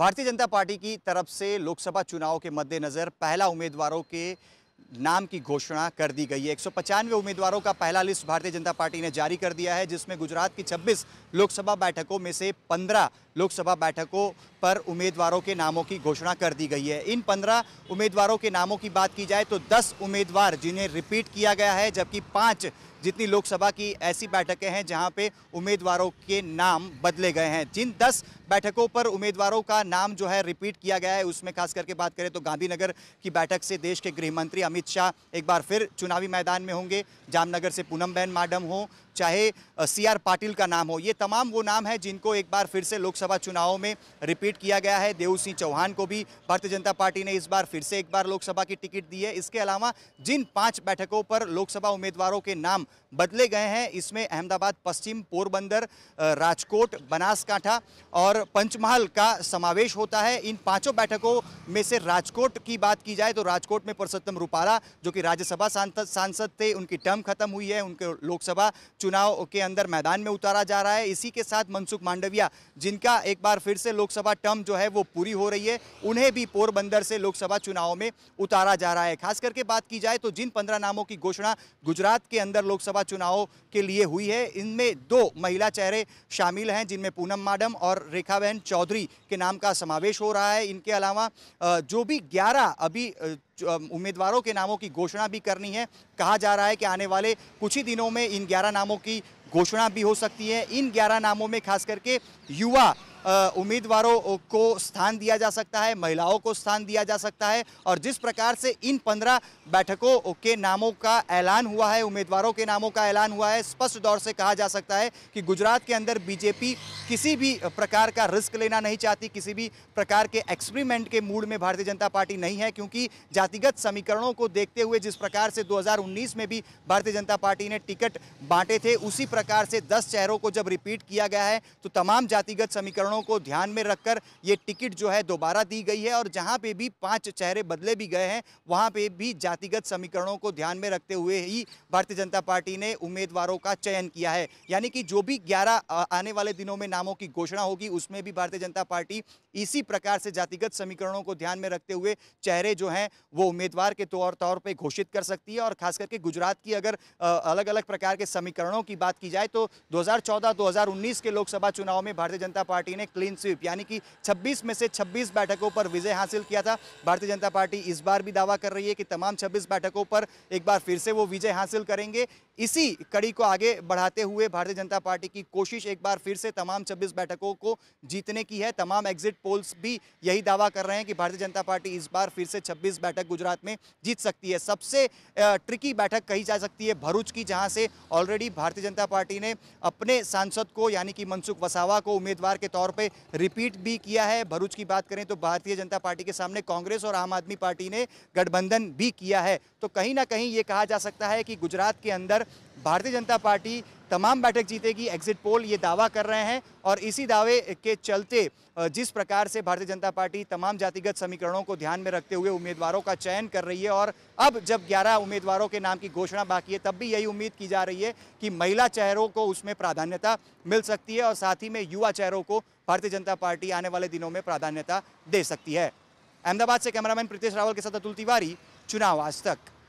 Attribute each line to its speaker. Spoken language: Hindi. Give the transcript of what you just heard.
Speaker 1: भारतीय जनता पार्टी की तरफ से लोकसभा चुनाव के मद्देनज़र पहला उम्मीदवारों के नाम की घोषणा कर दी गई है एक उम्मीदवारों का पहला लिस्ट भारतीय जनता पार्टी ने जारी कर दिया है जिसमें गुजरात की 26 लोकसभा बैठकों में से 15 लोकसभा बैठकों पर उम्मीदवारों के नामों की घोषणा कर दी गई है इन पंद्रह उम्मीदवारों के नामों की बात की जाए तो दस उम्मीदवार जिन्हें रिपीट किया गया है जबकि पाँच जितनी लोकसभा की ऐसी बैठकें हैं जहां पे उम्मीदवारों के नाम बदले गए हैं जिन 10 बैठकों पर उम्मीदवारों का नाम जो है रिपीट किया गया है उसमें खास करके बात करें तो गांधीनगर की बैठक से देश के गृह मंत्री अमित शाह एक बार फिर चुनावी मैदान में होंगे जामनगर से पूनम बहन मैडम हो चाहे सी आर पाटिल का नाम हो ये तमाम वो नाम है जिनको एक बार फिर से लोकसभा लोकसभा चुनाव में रिपीट किया गया है देव सिंह चौहान को भी भारतीय जनता पार्टी ने इस बार फिर से एक बार लोकसभा की टिकट दी है इसके अलावा जिन पांच बैठकों पर लोकसभा उम्मीदवारों के नाम बदले गए हैं इसमें अहमदाबाद पश्चिम पोरबंदर राजकोट बनासकांठा और पंचमहल का समावेश होता है इन पांचों बैठकों में से राजकोट की बात की जाए तो राजकोट में पुरुषोत्तम रूपाला जो कि राज्यसभा सांसद सांसद थे उनकी टर्म खत्म हुई है उनके लोकसभा चुनाव के अंदर मैदान में उतारा जा रहा है इसी के साथ मनसुख मांडविया जिनका जिनका एक बार फिर से लोकसभा टर्म जो है वो पूरी हो रही है उन्हें भी पोरबंदर से लोकसभा चुनाव में उतारा जा रहा है खास करके बात की जाए तो जिन पंद्रह नामों की घोषणा गुजरात के अंदर लोकसभा चुनाव के लिए हुई है इनमें दो महिला चेहरे शामिल हैं जिनमें पूनम मैडम और रेखाबहन चौधरी के नाम का समावेश हो रहा है इनके अलावा जो भी ग्यारह अभी उम्मीदवारों के नामों की घोषणा भी करनी है कहा जा रहा है कि आने वाले कुछ ही दिनों में इन ग्यारह नामों की घोषणा भी हो सकती है इन ग्यारह नामों में खास करके युवा उम्मीदवारों को स्थान दिया जा सकता है महिलाओं को स्थान दिया जा सकता है और जिस प्रकार से इन पंद्रह बैठकों के नामों का ऐलान हुआ है उम्मीदवारों के नामों का ऐलान हुआ है स्पष्ट दौर से कहा जा सकता है कि गुजरात के अंदर बीजेपी किसी भी प्रकार का रिस्क लेना नहीं चाहती किसी भी प्रकार के एक्सपेरिमेंट के मूड में भारतीय जनता पार्टी नहीं है क्योंकि जातिगत समीकरणों को देखते हुए जिस प्रकार से 2019 में भी भारतीय जनता पार्टी ने टिकट बांटे थे उसी प्रकार से 10 चेहरों को जब रिपीट किया गया है तो तमाम जातिगत समीकरणों समीकरणों को ध्यान में रखकर ये टिकट जो है दोबारा दी गई है और जहाँ पे भी पांच चेहरे बदले भी गए हैं वहाँ पे भी जातिगत समीकरणों को ध्यान में रखते हुए ही भारतीय जनता पार्टी ने उम्मीदवारों का चयन किया है यानी कि जो भी ग्यारह आने वाले दिनों में नामों की घोषणा होगी उसमें भी भारतीय जनता पार्टी इसी प्रकार से जातिगत समीकरणों को ध्यान में रखते हुए चेहरे जो हैं वो उम्मीदवार के तौर तौर पर घोषित कर सकती है और खास करके गुजरात की अगर अलग अलग प्रकार के समीकरणों की बात की जाए तो 2014-2019 के लोकसभा चुनाव में भारतीय जनता पार्टी ने ने क्लीन स्वीप यानी कि 26 में से 26 बैठकों पर विजय हासिल किया था भारतीय जनता पार्टी इस बार भी दावा कर रही है कि तमाम 26 बैठकों पर एक बार फिर से वो विजय हासिल करेंगे इसी कड़ी को आगे बढ़ाते हुए भारतीय जनता पार्टी की कोशिश एक बार फिर से तमाम छब्बीस बैठकों को जीतने की है तमाम एग्जिट पोल्स भी यही दावा कर रहे हैं कि भारतीय जनता पार्टी इस बार फिर से छब्बीस बैठक गुजरात में जीत सकती है सबसे ट्रिकी बैठक कही जा सकती है भरूच की जहां से ऑलरेडी भारतीय जनता पार्टी ने अपने सांसद को यानी कि मनसुख वसावा को उम्मीदवार के तौर तौर पे रिपीट भी किया है भरूच की बात करें तो भारतीय जनता पार्टी के सामने कांग्रेस और आम आदमी पार्टी ने गठबंधन भी किया है तो कहीं ना कहीं ये कहा जा सकता है कि गुजरात के अंदर भारतीय जनता पार्टी तमाम बैठक जीतेगी एग्जिट पोल ये दावा कर रहे हैं और इसी दावे के चलते जिस प्रकार से भारतीय जनता पार्टी तमाम जातिगत समीकरणों को ध्यान में रखते हुए उम्मीदवारों का चयन कर रही है और अब जब 11 उम्मीदवारों के नाम की घोषणा बाकी है तब भी यही उम्मीद की जा रही है कि महिला चेहरों को उसमें प्राधान्यता मिल सकती है और साथ ही में युवा चेहरों को भारतीय जनता पार्टी आने वाले दिनों में प्राधान्यता दे सकती है अहमदाबाद से कैमरामैन प्रीतेश रावल के साथ अतुल तिवारी चुनाव आज तक